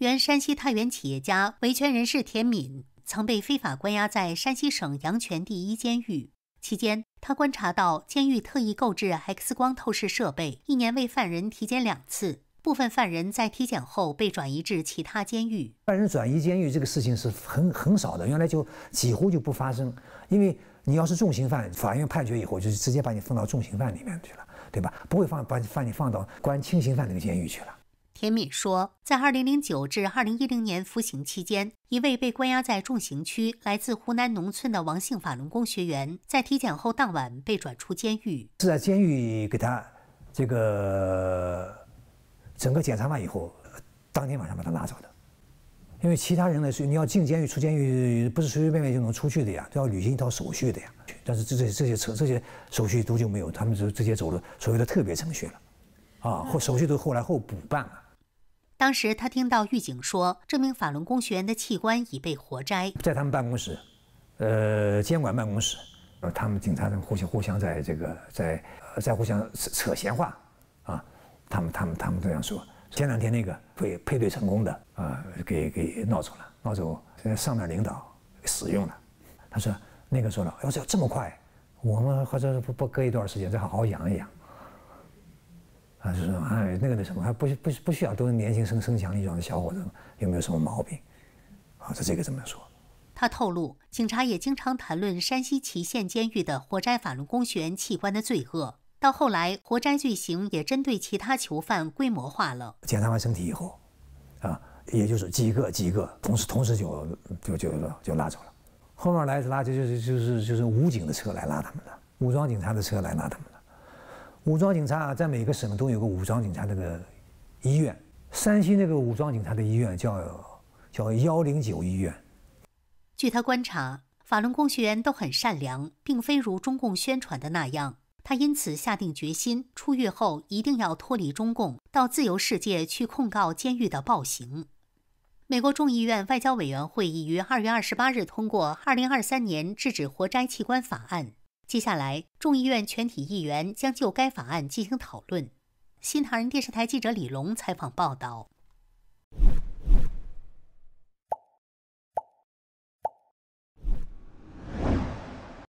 原山西太原企业家、维权人士田敏曾被非法关押在山西省阳泉第一监狱期间，他观察到监狱特意购置 X 光透视设备，一年为犯人体检两次。部分犯人在体检后被转移至其他监狱。犯人转移监狱这个事情是很很少的，原来就几乎就不发生，因为你要是重刑犯，法院判决以后就是直接把你放到重刑犯里面去了，对吧？不会放把放你放到关轻刑犯那个监狱去了。田敏说，在2009至2010年服刑期间，一位被关押在重刑区、来自湖南农村的王姓法轮功学员，在体检后当晚被转出监狱。是在监狱给他这个整个检查完以后，当天晚上把他拉走的。因为其他人呢，是你要进监狱、出监狱，不是随随便便就能出去的呀，都要履行一套手续的呀。但是这些这些车这些手续都就没有，他们就直接走了所谓的特别程序了。啊，后手续都后来后补办了。当时他听到狱警说，这名法轮功学员的器官已被活摘，在他们办公室，呃，监管办公室，呃，他们警察们互相互相在这个在在互相扯扯闲话，啊，他们他们他们这样说，前两天那个配配对成功的啊，给给闹走了，闹走现在上面领导使用了，他说那个说了，要是要这么快，我们或者不不隔一段时间再好好养一养。啊，就说哎，那个那什么，还不不不需要都是年轻、身身强力壮的小伙子，有没有什么毛病？啊，他这个这么说。他透露，警察也经常谈论山西祁县监狱的活摘法轮功学员器官的罪恶。到后来，活摘罪行也针对其他囚犯规模化了。检查完身体以后，啊，也就是几个几个，同时同时就就就就拉走了。后面来拉就就是就是就是武警的车来拉他们的，武装警察的车来拉他们。武装警察啊，在每个省都有个武装警察那个医院，山西那个武装警察的医院叫叫幺零九医院。据他观察，法轮功学员都很善良，并非如中共宣传的那样。他因此下定决心，出狱后一定要脱离中共，到自由世界去控告监狱的暴行。美国众议院外交委员会已于二月二十八日通过《二零二三年制止活摘器官法案》。接下来，众议院全体议员将就该法案进行讨论。新唐人电视台记者李龙采访报道。